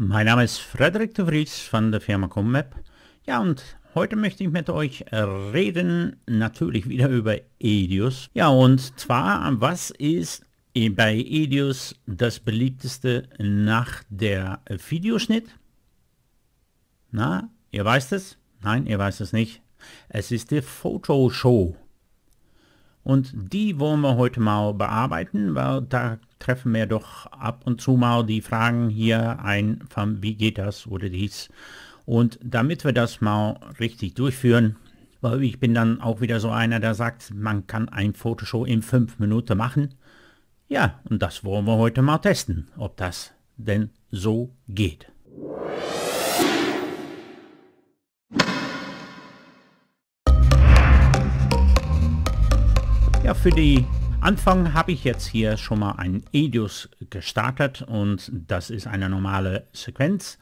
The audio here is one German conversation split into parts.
Mein Name ist Frederik de Vries von der Firma Commap. Ja, und heute möchte ich mit euch reden, natürlich wieder über Edius. Ja, und zwar, was ist bei Edius das beliebteste nach der Videoschnitt? Na, ihr weißt es? Nein, ihr weißt es nicht. Es ist die Fotoshow. Und die wollen wir heute mal bearbeiten, weil da treffen wir doch ab und zu mal die Fragen hier ein, von wie geht das oder dies. Und damit wir das mal richtig durchführen, weil ich bin dann auch wieder so einer, der sagt, man kann ein Fotoshow in fünf Minuten machen. Ja, und das wollen wir heute mal testen, ob das denn so geht. Ja, für die Anfang habe ich jetzt hier schon mal einen Edius gestartet und das ist eine normale Sequenz.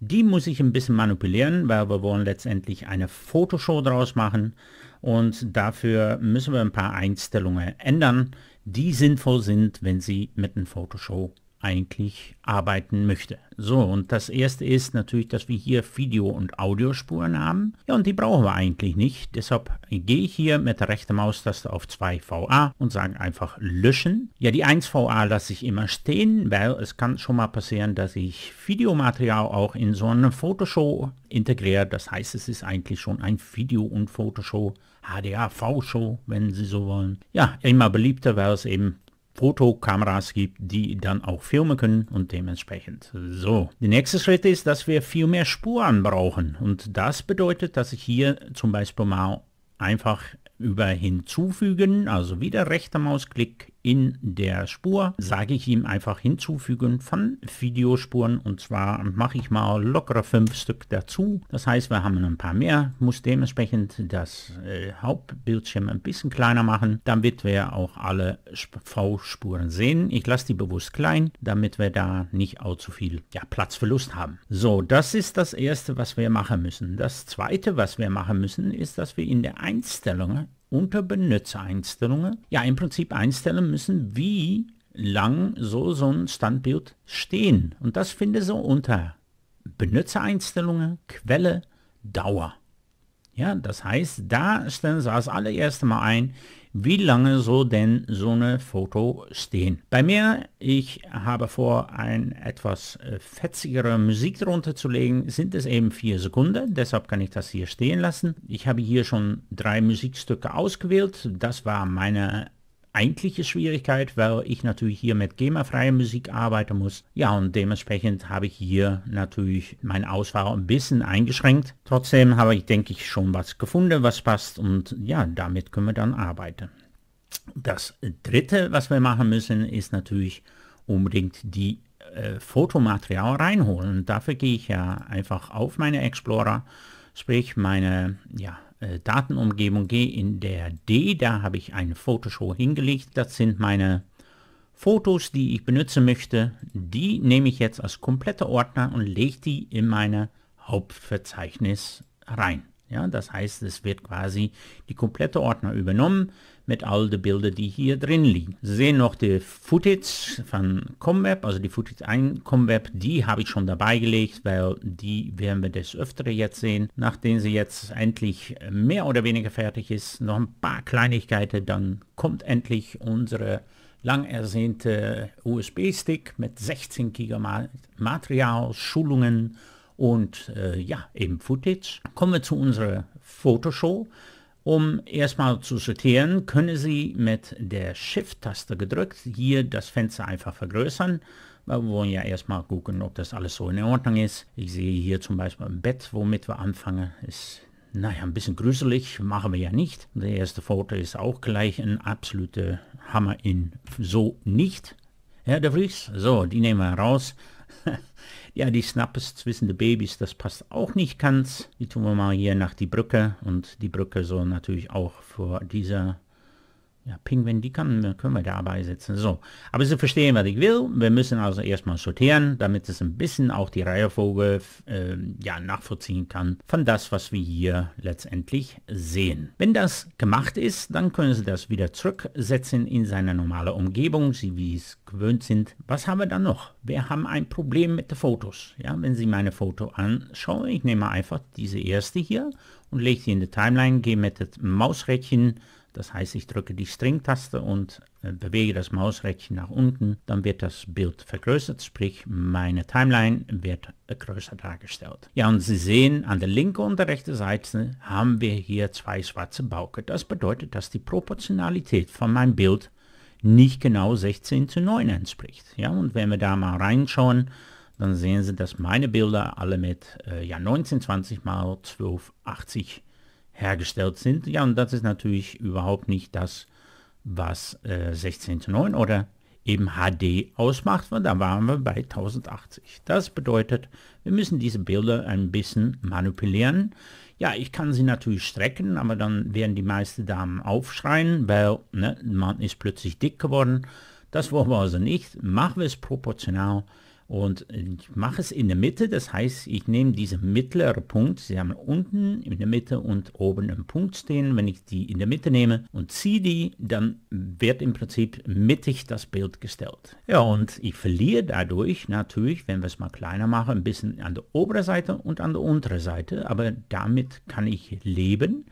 Die muss ich ein bisschen manipulieren, weil wir wollen letztendlich eine Fotoshow draus machen und dafür müssen wir ein paar Einstellungen ändern, die sinnvoll sind, wenn Sie mit einem Fotoshow eigentlich arbeiten möchte. So, und das erste ist natürlich, dass wir hier Video- und Audiospuren haben. Ja, und die brauchen wir eigentlich nicht. Deshalb gehe ich hier mit der rechten Maustaste auf 2VA und sage einfach löschen. Ja, die 1VA lasse ich immer stehen, weil es kann schon mal passieren, dass ich Videomaterial auch in so eine Fotoshow integriere. Das heißt, es ist eigentlich schon ein Video- und Fotoshow HDAV-Show, wenn Sie so wollen. Ja, immer beliebter, weil es eben Fotokameras gibt, die dann auch filmen können und dementsprechend. So, der nächste Schritt ist, dass wir viel mehr Spuren brauchen und das bedeutet, dass ich hier zum Beispiel mal einfach über hinzufügen, also wieder rechter Mausklick in der Spur sage ich ihm einfach hinzufügen von Videospuren und zwar mache ich mal lockere fünf Stück dazu. Das heißt, wir haben ein paar mehr, muss dementsprechend das äh, Hauptbildschirm ein bisschen kleiner machen, damit wir auch alle V-Spuren sehen. Ich lasse die bewusst klein, damit wir da nicht allzu viel ja, Platzverlust haben. So, das ist das Erste, was wir machen müssen. Das Zweite, was wir machen müssen, ist, dass wir in der Einstellung unter Benutzereinstellungen ja im Prinzip einstellen müssen, wie lang so so ein Standbild stehen. Und das finde so unter Benutzereinstellungen, Quelle, Dauer. Ja, das heißt, da stellen Sie als allererstes mal ein, wie lange so denn so eine Foto stehen? Bei mir, ich habe vor, ein etwas äh, fetzigere Musik drunter zu legen, sind es eben vier Sekunden, deshalb kann ich das hier stehen lassen. Ich habe hier schon drei Musikstücke ausgewählt, das war meine eigentliche Schwierigkeit, weil ich natürlich hier mit GEMA-freier Musik arbeiten muss. Ja, und dementsprechend habe ich hier natürlich mein Auswahl ein bisschen eingeschränkt. Trotzdem habe ich, denke ich, schon was gefunden, was passt und ja, damit können wir dann arbeiten. Das dritte, was wir machen müssen, ist natürlich unbedingt die äh, Fotomaterial reinholen. Und dafür gehe ich ja einfach auf meine Explorer, sprich meine ja, äh, Datenumgebung gehe, in der D, da habe ich eine Fotoshow hingelegt. Das sind meine Fotos, die ich benutzen möchte. Die nehme ich jetzt als komplette Ordner und lege die in meine Hauptverzeichnis rein. Ja, das heißt, es wird quasi die komplette Ordner übernommen mit all den Bildern, die hier drin liegen. Sie sehen noch die Footage von Comweb, also die Footage 1 Comweb, die habe ich schon dabei gelegt, weil die werden wir des Öfteren jetzt sehen. Nachdem sie jetzt endlich mehr oder weniger fertig ist, noch ein paar Kleinigkeiten, dann kommt endlich unsere lang ersehnte USB-Stick mit 16 GB Material, Schulungen und äh, ja, eben Footage. Kommen wir zu unserer Photoshow. Um erstmal zu sortieren, können Sie mit der Shift-Taste gedrückt hier das Fenster einfach vergrößern. Wir wollen ja erstmal gucken, ob das alles so in Ordnung ist. Ich sehe hier zum Beispiel ein Bett, womit wir anfangen. Ist naja, ein bisschen gruselig, machen wir ja nicht. Der erste Foto ist auch gleich ein absoluter Hammer in so nicht. Herr de Vries, so, die nehmen wir raus. ja, die Snappes zwischen den Babys, das passt auch nicht ganz. Die tun wir mal hier nach die Brücke und die Brücke soll natürlich auch vor dieser ja, Pinguin, die können, können wir da beisetzen. So, aber Sie verstehen, was ich will. Wir müssen also erstmal sortieren, damit es ein bisschen auch die Reihenfolge äh, ja, nachvollziehen kann von das, was wir hier letztendlich sehen. Wenn das gemacht ist, dann können Sie das wieder zurücksetzen in seine normale Umgebung, Sie wie es gewöhnt sind. Was haben wir dann noch? Wir haben ein Problem mit den Fotos. Ja, wenn Sie meine Foto anschauen, ich nehme einfach diese erste hier und lege sie in die Timeline, gehe mit dem Mausrädchen das heißt, ich drücke die String-Taste und äh, bewege das Mausrädchen nach unten, dann wird das Bild vergrößert, sprich meine Timeline wird äh, größer dargestellt. Ja, und Sie sehen, an der linken und der rechten Seite haben wir hier zwei schwarze Bauke. Das bedeutet, dass die Proportionalität von meinem Bild nicht genau 16 zu 9 entspricht. Ja, und wenn wir da mal reinschauen, dann sehen Sie, dass meine Bilder alle mit äh, ja, 1920 mal 1280 hergestellt sind. Ja, und das ist natürlich überhaupt nicht das, was äh, 16.9 oder eben HD ausmacht, weil da waren wir bei 1080. Das bedeutet, wir müssen diese Bilder ein bisschen manipulieren. Ja, ich kann sie natürlich strecken, aber dann werden die meisten Damen aufschreien, weil ne, man ist plötzlich dick geworden. Das wollen wir also nicht. Machen wir es proportional. Und ich mache es in der Mitte, das heißt, ich nehme diesen mittleren Punkt, Sie haben unten in der Mitte und oben einen Punkt stehen, wenn ich die in der Mitte nehme und ziehe die, dann wird im Prinzip mittig das Bild gestellt. Ja, und ich verliere dadurch natürlich, wenn wir es mal kleiner machen, ein bisschen an der oberen Seite und an der unteren Seite, aber damit kann ich leben.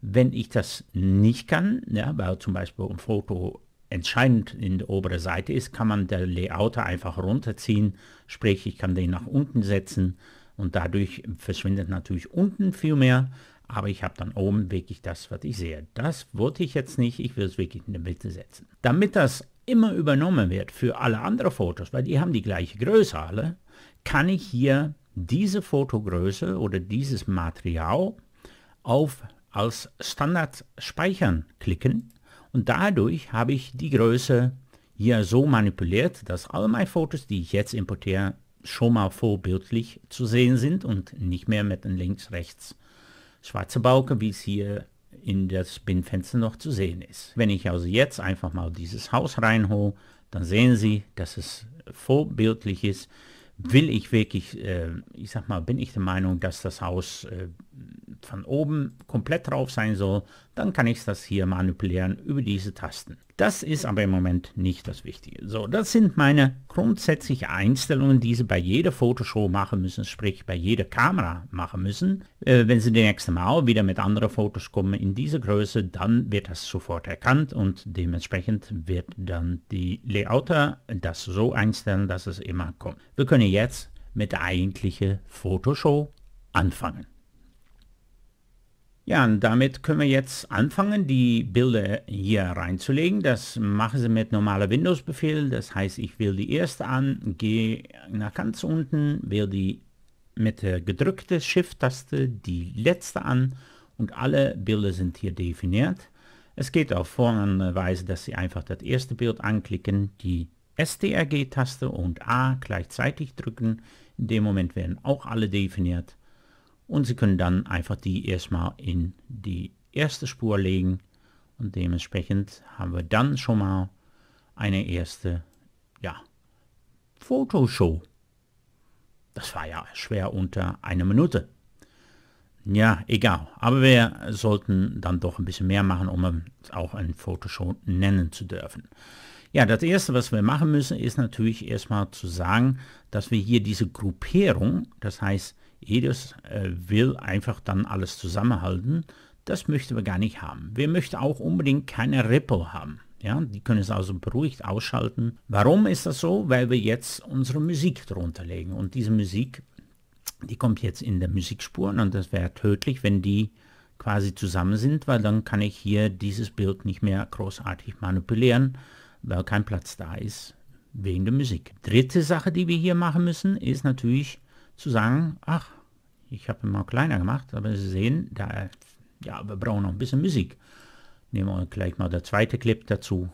Wenn ich das nicht kann, ja, weil zum Beispiel ein Foto entscheidend in der oberen Seite ist, kann man der Layouter einfach runterziehen, sprich ich kann den nach unten setzen und dadurch verschwindet natürlich unten viel mehr, aber ich habe dann oben wirklich das, was ich sehe. Das wollte ich jetzt nicht, ich will es wirklich in der Mitte setzen. Damit das immer übernommen wird für alle anderen Fotos, weil die haben die gleiche Größe alle, kann ich hier diese Fotogröße oder dieses Material auf als Standard speichern klicken und dadurch habe ich die Größe hier so manipuliert, dass alle meine Fotos, die ich jetzt importiere, schon mal vorbildlich zu sehen sind und nicht mehr mit den links-rechts schwarzen Balken, wie es hier in das Binnenfenster noch zu sehen ist. Wenn ich also jetzt einfach mal dieses Haus reinhole, dann sehen Sie, dass es vorbildlich ist. Will ich wirklich, äh, ich sag mal, bin ich der Meinung, dass das Haus äh, von oben komplett drauf sein soll, dann kann ich das hier manipulieren über diese Tasten. Das ist aber im Moment nicht das Wichtige. So, das sind meine grundsätzlichen Einstellungen, die Sie bei jeder Fotoshow machen müssen, sprich bei jeder Kamera machen müssen. Äh, wenn Sie das nächste Mal wieder mit anderen Fotos kommen in diese Größe, dann wird das sofort erkannt und dementsprechend wird dann die Layouter das so einstellen, dass es immer kommt. Wir können jetzt mit der eigentlichen Fotoshow anfangen. Ja, und damit können wir jetzt anfangen, die Bilder hier reinzulegen. Das machen Sie mit normaler Windows-Befehl. Das heißt, ich wähle die erste an, gehe nach ganz unten, wähle die mit der gedrückten Shift-Taste die letzte an und alle Bilder sind hier definiert. Es geht auf folgende Weise, dass Sie einfach das erste Bild anklicken, die STRG-Taste und A gleichzeitig drücken. In dem Moment werden auch alle definiert. Und Sie können dann einfach die erstmal in die erste Spur legen und dementsprechend haben wir dann schon mal eine erste, ja, Fotoshow. Das war ja schwer unter einer Minute. Ja, egal. Aber wir sollten dann doch ein bisschen mehr machen, um es auch ein Fotoshow nennen zu dürfen. Ja, das erste, was wir machen müssen, ist natürlich erstmal zu sagen, dass wir hier diese Gruppierung, das heißt, jedes äh, will einfach dann alles zusammenhalten. Das möchten wir gar nicht haben. Wir möchten auch unbedingt keine Ripple haben. Ja, die können es also beruhigt ausschalten. Warum ist das so? Weil wir jetzt unsere Musik drunter legen. Und diese Musik, die kommt jetzt in der Musikspur und das wäre tödlich, wenn die quasi zusammen sind, weil dann kann ich hier dieses Bild nicht mehr großartig manipulieren, weil kein Platz da ist wegen der Musik. Dritte Sache, die wir hier machen müssen, ist natürlich zu sagen, ach, ich habe mal kleiner gemacht, aber Sie sehen, da, ja, wir brauchen noch ein bisschen Musik. Nehmen wir gleich mal der zweite Clip dazu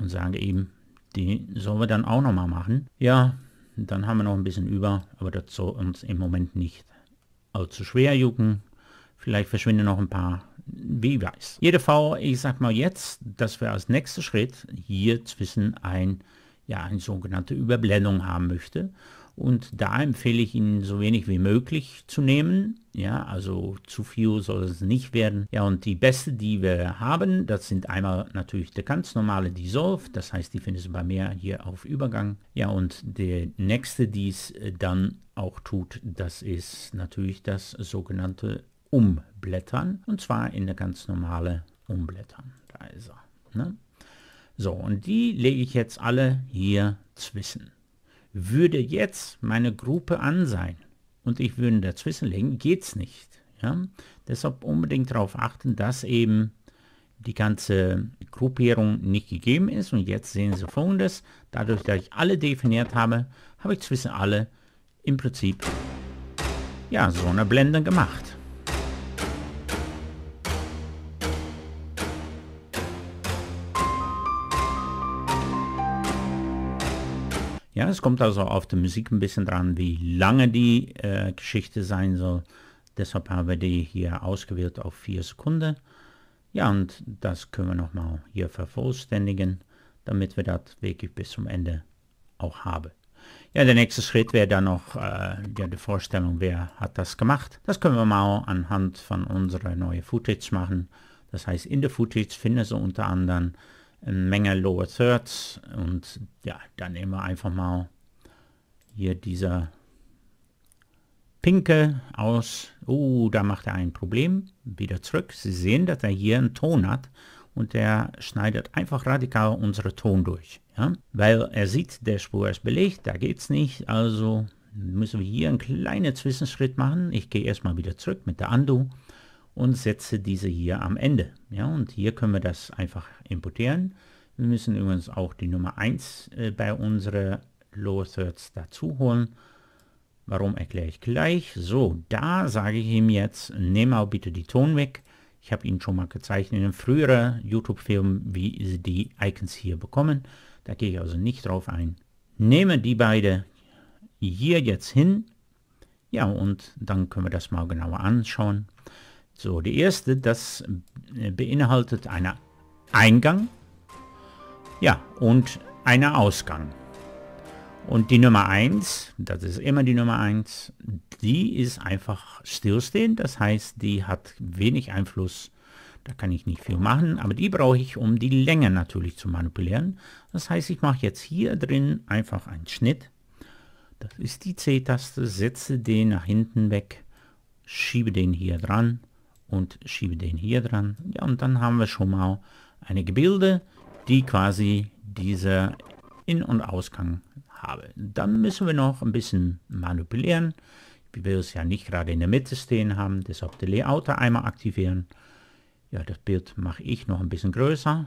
und sage eben, die sollen wir dann auch noch mal machen. Ja, dann haben wir noch ein bisschen über, aber das soll uns im Moment nicht allzu schwer jucken. Vielleicht verschwinden noch ein paar, wie weiß. Jede V, ich sag mal jetzt, dass wir als nächster Schritt hier zwischen ein, ja, eine sogenannte Überblendung haben möchte. Und da empfehle ich Ihnen so wenig wie möglich zu nehmen. Ja, also zu viel soll es nicht werden. Ja, und die beste, die wir haben, das sind einmal natürlich der ganz normale Dissolve. Das heißt, die findest du bei mir hier auf Übergang. Ja, und der nächste, die es äh, dann auch tut, das ist natürlich das sogenannte Umblättern. Und zwar in der ganz normale Umblättern. Da ist er. Ne? So, und die lege ich jetzt alle hier zwischen würde jetzt meine Gruppe an sein und ich würde dazwischen legen, geht es nicht. Ja? Deshalb unbedingt darauf achten, dass eben die ganze Gruppierung nicht gegeben ist. Und jetzt sehen Sie folgendes. Dadurch, dass ich alle definiert habe, habe ich zwischen alle im Prinzip ja, so eine Blende gemacht. Ja, es kommt also auf die Musik ein bisschen dran, wie lange die äh, Geschichte sein soll. Deshalb haben wir die hier ausgewählt auf vier Sekunden. Ja, und das können wir nochmal hier vervollständigen, damit wir das wirklich bis zum Ende auch haben. Ja, der nächste Schritt wäre dann noch äh, ja, die Vorstellung, wer hat das gemacht. Das können wir mal anhand von unserer neuen Footage machen. Das heißt, in der Footage finden Sie unter anderem eine Menge Lower Thirds und ja, dann nehmen wir einfach mal hier dieser Pinke aus. Oh, da macht er ein Problem. Wieder zurück. Sie sehen, dass er hier einen Ton hat und der schneidet einfach radikal unsere Ton durch. Ja? Weil er sieht, der Spur ist belegt, da geht es nicht, also müssen wir hier einen kleinen Zwischenschritt machen. Ich gehe erstmal wieder zurück mit der Undo und setze diese hier am Ende. Ja, und hier können wir das einfach importieren. Wir müssen übrigens auch die Nummer 1 äh, bei unserer Lower Thirds dazu holen. Warum erkläre ich gleich. So, da sage ich ihm jetzt, nehme auch bitte die Ton weg. Ich habe ihn schon mal gezeichnet in früheren YouTube-Film, wie Sie die Icons hier bekommen. Da gehe ich also nicht drauf ein. Nehme die beide hier jetzt hin. Ja, und dann können wir das mal genauer anschauen. So, die erste, das äh, beinhaltet einen Eingang ja, und einen Ausgang. Und die Nummer 1, das ist immer die Nummer 1, die ist einfach stillstehend, das heißt, die hat wenig Einfluss, da kann ich nicht viel machen, aber die brauche ich, um die Länge natürlich zu manipulieren. Das heißt, ich mache jetzt hier drin einfach einen Schnitt, das ist die C-Taste, setze den nach hinten weg, schiebe den hier dran und schiebe den hier dran. Ja, und dann haben wir schon mal eine Gebilde, die quasi dieser In- und Ausgang habe. Dann müssen wir noch ein bisschen manipulieren. Ich will es ja nicht gerade in der Mitte stehen haben, deshalb den Layouter einmal aktivieren. Ja, das Bild mache ich noch ein bisschen größer.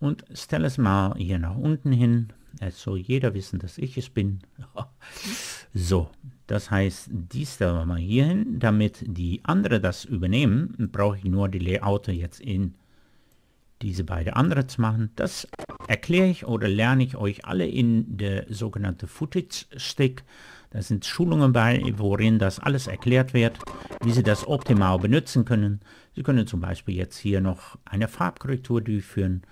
Und stelle es mal hier nach unten hin. Jetzt äh, soll jeder wissen, dass ich es bin. so, das heißt, dies stellen wir mal hier hin. Damit die anderen das übernehmen, brauche ich nur die Layout jetzt in diese beiden anderen zu machen. Das erkläre ich oder lerne ich euch alle in der sogenannte Footage Stick. Da sind Schulungen bei, worin das alles erklärt wird, wie Sie das optimal benutzen können. Sie können zum Beispiel jetzt hier noch eine Farbkorrektur durchführen.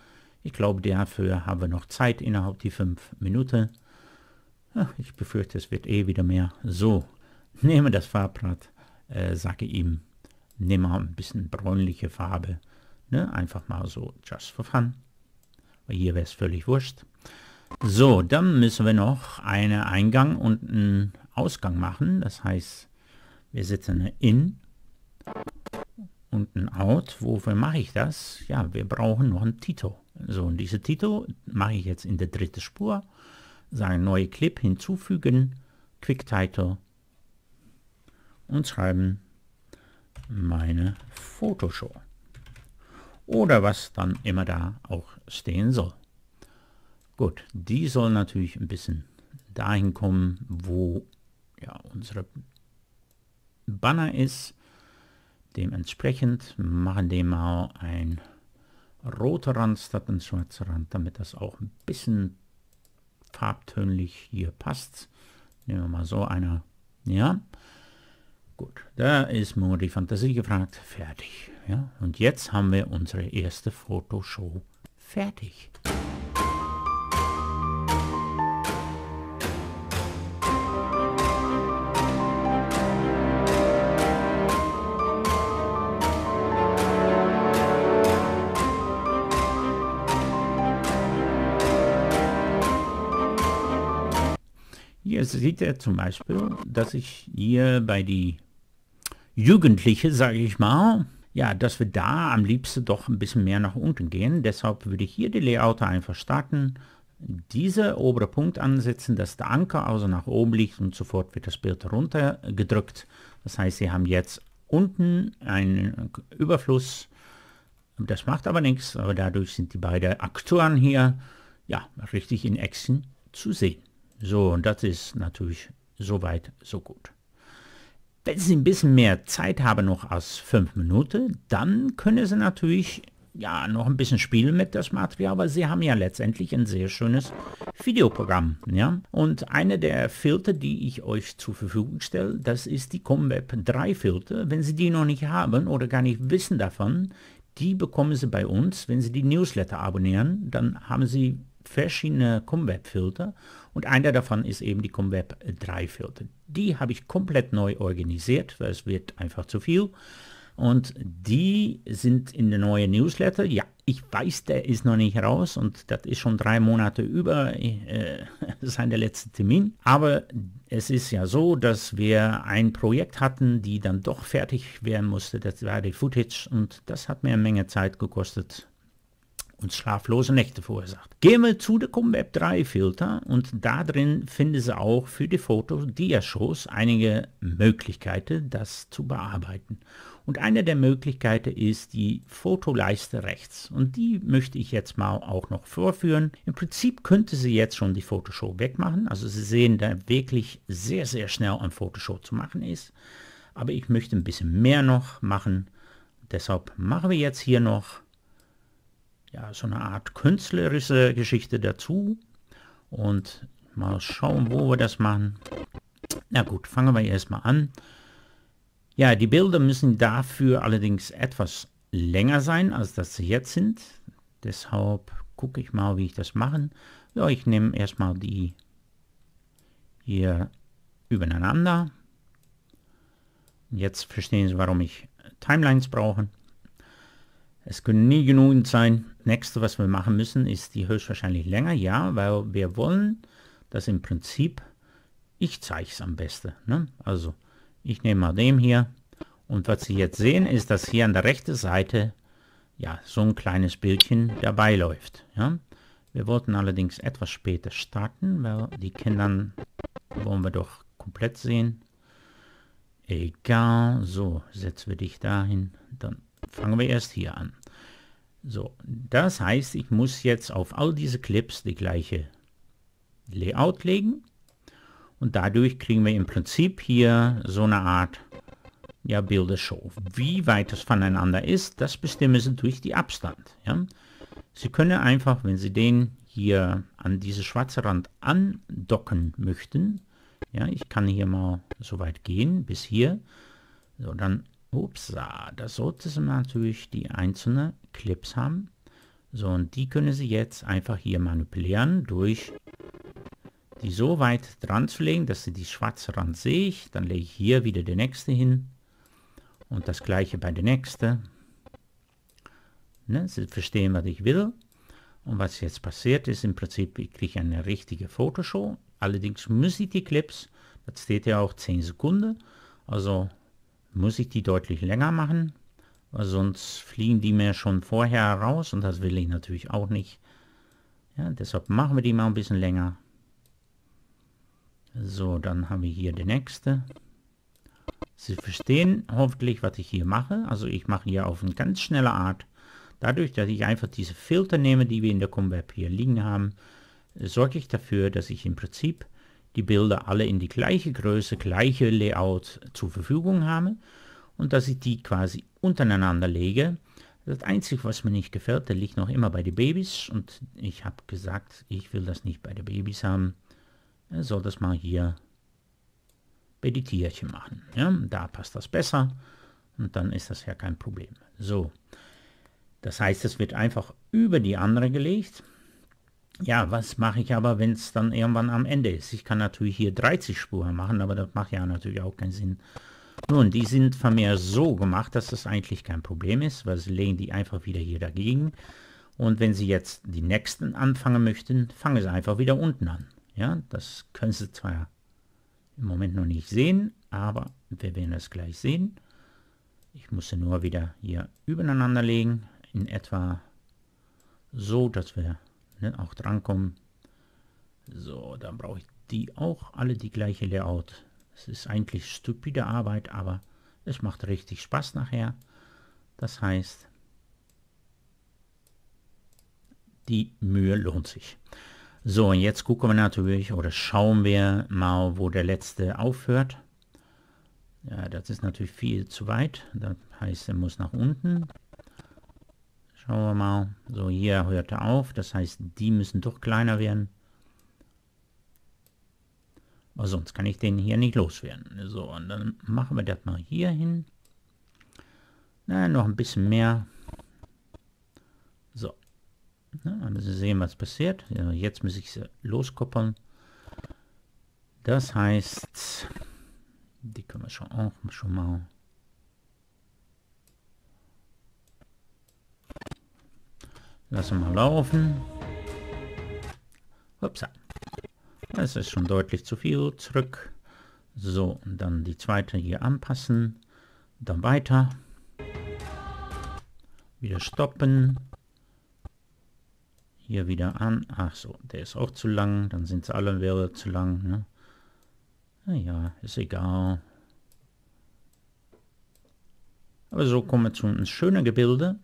Ich glaube, dafür haben wir noch Zeit innerhalb die fünf Minuten. Ach, ich befürchte, es wird eh wieder mehr. So, nehme das Farbrad, äh, sage ihm, nehme mal ein bisschen bräunliche Farbe. Ne? Einfach mal so, just for fun. hier wäre es völlig wurscht. So, dann müssen wir noch einen Eingang und einen Ausgang machen. Das heißt, wir setzen In und ein Out. Wofür mache ich das? Ja, wir brauchen noch einen Tito. So, und diese Tito mache ich jetzt in der dritten Spur sagen neue Clip hinzufügen, Quicktitle und schreiben meine Fotoshow. Oder was dann immer da auch stehen soll. Gut, die soll natürlich ein bisschen dahin kommen, wo ja, unsere Banner ist. Dementsprechend machen wir mal ein roter Rand statt ein schwarzer Rand, damit das auch ein bisschen farbtönlich hier passt. Nehmen wir mal so einer. Ja. Gut, da ist nur die Fantasie gefragt. Fertig. Ja. Und jetzt haben wir unsere erste Fotoshow fertig. sieht er zum Beispiel, dass ich hier bei die Jugendliche, sage ich mal, ja, dass wir da am liebsten doch ein bisschen mehr nach unten gehen. Deshalb würde ich hier die Layout einfach starten, diese obere Punkt ansetzen, dass der Anker also nach oben liegt und sofort wird das Bild runtergedrückt. Das heißt, Sie haben jetzt unten einen Überfluss. Das macht aber nichts, aber dadurch sind die beiden Aktoren hier ja richtig in Action zu sehen. So, und das ist natürlich soweit so gut. Wenn Sie ein bisschen mehr Zeit haben noch als fünf Minuten, dann können Sie natürlich ja noch ein bisschen spielen mit das Material, aber Sie haben ja letztendlich ein sehr schönes Videoprogramm. Ja? Und einer der Filter, die ich euch zur Verfügung stelle, das ist die ComWeb 3 Filter. Wenn Sie die noch nicht haben oder gar nicht wissen davon, die bekommen Sie bei uns. Wenn Sie die Newsletter abonnieren, dann haben Sie verschiedene ComWeb Filter und einer davon ist eben die ComWeb 3 Filter. Die habe ich komplett neu organisiert, weil es wird einfach zu viel. Und die sind in der neuen Newsletter. Ja, ich weiß, der ist noch nicht raus und das ist schon drei Monate über äh, sein der letzte Termin. Aber es ist ja so, dass wir ein Projekt hatten, die dann doch fertig werden musste. Das war die Footage und das hat mir eine Menge Zeit gekostet und schlaflose Nächte verursacht. Gehen wir zu der web 3 Filter und darin finden Sie auch für die Foto-Diashows einige Möglichkeiten, das zu bearbeiten. Und eine der Möglichkeiten ist die Fotoleiste rechts. Und die möchte ich jetzt mal auch noch vorführen. Im Prinzip könnte sie jetzt schon die Photoshop wegmachen. Also Sie sehen, da wirklich sehr, sehr schnell ein Photoshop zu machen ist. Aber ich möchte ein bisschen mehr noch machen. Deshalb machen wir jetzt hier noch ja, so eine Art künstlerische Geschichte dazu. Und mal schauen, wo wir das machen. Na gut, fangen wir erstmal an. Ja, die Bilder müssen dafür allerdings etwas länger sein, als dass sie jetzt sind. Deshalb gucke ich mal, wie ich das machen. Ja, ich nehme erstmal die hier übereinander. Jetzt verstehen Sie, warum ich Timelines brauche. Es können nie genügend sein. Nächste, was wir machen müssen, ist die höchstwahrscheinlich länger, ja, weil wir wollen, dass im Prinzip, ich zeige es am besten. Ne? Also, ich nehme mal dem hier und was Sie jetzt sehen, ist, dass hier an der rechten Seite ja, so ein kleines Bildchen dabei läuft. Ja? Wir wollten allerdings etwas später starten, weil die Kindern wollen wir doch komplett sehen. Egal, so setzen wir dich dahin, dann fangen wir erst hier an. So, das heißt, ich muss jetzt auf all diese Clips die gleiche Layout legen und dadurch kriegen wir im Prinzip hier so eine Art ja, Bildershow. Wie weit es voneinander ist, das bestimmen Sie durch die Abstand. Ja? Sie können einfach, wenn Sie den hier an diese schwarze Rand andocken möchten, ja, ich kann hier mal so weit gehen bis hier, so dann Upsa, das sollte sie natürlich die einzelnen Clips haben. So, und die können Sie jetzt einfach hier manipulieren durch die so weit dran zu legen, dass Sie die schwarze Rand sehe ich. Dann lege ich hier wieder die nächste hin. Und das gleiche bei der nächste. Ne, Sie verstehen, was ich will. Und was jetzt passiert ist, im Prinzip, ich kriege eine richtige Fotoshow. Allerdings muss ich die Clips, das steht ja auch 10 Sekunden, also muss ich die deutlich länger machen, sonst fliegen die mir schon vorher raus und das will ich natürlich auch nicht. Ja, deshalb machen wir die mal ein bisschen länger. So, dann haben wir hier die nächste. Sie verstehen hoffentlich, was ich hier mache. Also ich mache hier auf eine ganz schnelle Art. Dadurch, dass ich einfach diese Filter nehme, die wir in der ComWeb hier liegen haben, sorge ich dafür, dass ich im Prinzip die Bilder alle in die gleiche Größe, gleiche Layout zur Verfügung haben und dass ich die quasi untereinander lege. Das Einzige, was mir nicht gefällt, der liegt noch immer bei den Babys und ich habe gesagt, ich will das nicht bei den Babys haben. Er soll das mal hier bei die Tierchen machen. Ja, da passt das besser und dann ist das ja kein Problem. So, das heißt, es wird einfach über die andere gelegt ja, was mache ich aber, wenn es dann irgendwann am Ende ist? Ich kann natürlich hier 30 Spuren machen, aber das macht ja natürlich auch keinen Sinn. Nun, die sind von mir so gemacht, dass das eigentlich kein Problem ist, weil sie legen die einfach wieder hier dagegen. Und wenn sie jetzt die nächsten anfangen möchten, fangen sie einfach wieder unten an. Ja, das können sie zwar im Moment noch nicht sehen, aber wir werden es gleich sehen. Ich muss sie nur wieder hier übereinander legen, in etwa so, dass wir ne, auch drankommen. So, dann brauche ich die auch alle die gleiche Layout. Es ist eigentlich stupide Arbeit, aber es macht richtig Spaß nachher. Das heißt, die Mühe lohnt sich. So, und jetzt gucken wir natürlich oder schauen wir mal, wo der letzte aufhört. Ja, das ist natürlich viel zu weit. Das heißt, er muss nach unten. Schauen wir mal. So, hier hört er auf. Das heißt, die müssen doch kleiner werden. Aber sonst kann ich den hier nicht loswerden. So, und dann machen wir das mal hier hin. Na, noch ein bisschen mehr. So. Na, also sehen, was passiert. Ja, jetzt muss ich sie loskoppeln. Das heißt, die können wir schon auch schon mal Lassen wir mal laufen. Upsa. Das ist schon deutlich zu viel. Zurück. So, und dann die zweite hier anpassen. Dann weiter. Wieder stoppen. Hier wieder an. Ach so, der ist auch zu lang. Dann sind sie alle wäre zu lang. Ne? Naja, ist egal. Aber so kommen wir zu einem schönen Gebilde.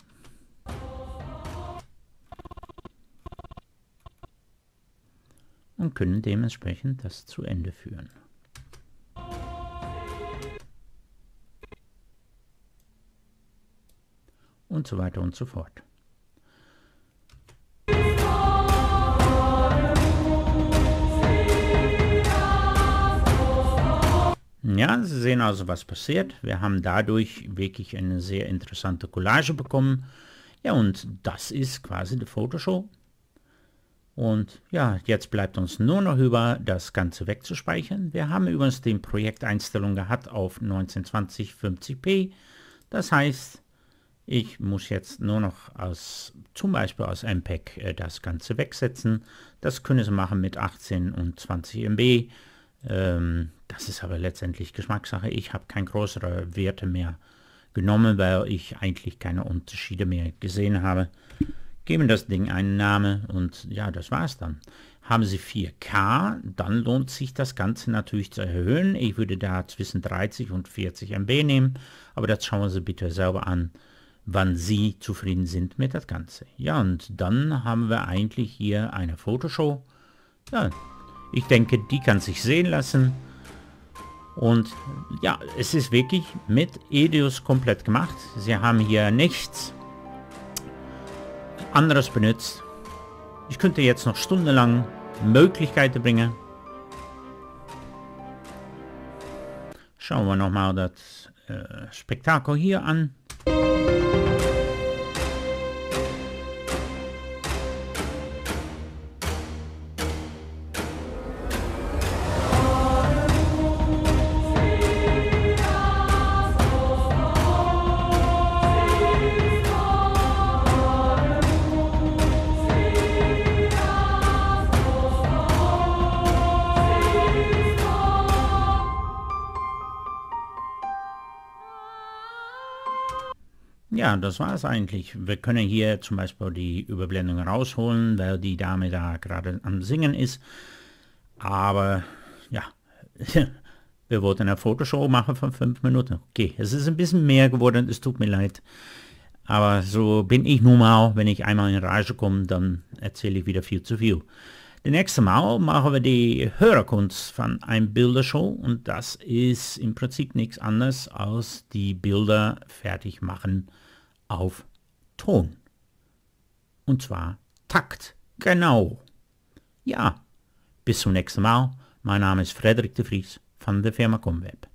und können dementsprechend das zu Ende führen. Und so weiter und so fort. Ja, Sie sehen also, was passiert. Wir haben dadurch wirklich eine sehr interessante Collage bekommen. Ja, und das ist quasi die Photoshop. Und ja, jetzt bleibt uns nur noch über, das Ganze wegzuspeichern. Wir haben übrigens den Projekteinstellung gehabt auf 1920 50p. Das heißt, ich muss jetzt nur noch aus, zum Beispiel aus MPEG äh, das Ganze wegsetzen. Das können Sie machen mit 18 und 20 MB. Ähm, das ist aber letztendlich Geschmackssache. Ich habe keine größeren Werte mehr genommen, weil ich eigentlich keine Unterschiede mehr gesehen habe geben das Ding einen Namen und ja, das war's dann. Haben Sie 4K, dann lohnt sich das Ganze natürlich zu erhöhen. Ich würde da zwischen 30 und 40 MB nehmen, aber das schauen Sie bitte selber an, wann Sie zufrieden sind mit das Ganze. Ja, und dann haben wir eigentlich hier eine Fotoshow. Ja, ich denke, die kann sich sehen lassen. Und ja, es ist wirklich mit EDIUS komplett gemacht. Sie haben hier nichts anderes benutzt. Ich könnte jetzt noch stundenlang Möglichkeiten bringen. Schauen wir nochmal das äh, Spektakel hier an. das war es eigentlich. Wir können hier zum Beispiel die Überblendung rausholen, weil die Dame da gerade am Singen ist. Aber ja, wir wollten eine Fotoshow machen von fünf Minuten. Okay, es ist ein bisschen mehr geworden, es tut mir leid. Aber so bin ich nun mal, wenn ich einmal in Rage komme, dann erzähle ich wieder viel zu viel. Das nächste Mal machen wir die Hörerkunst von einem Bildershow und das ist im Prinzip nichts anderes als die Bilder fertig machen auf Ton. Und zwar Takt. Genau. Ja. Bis zum nächsten Mal. Mein Name ist Frederik de Vries von der firma Comweb.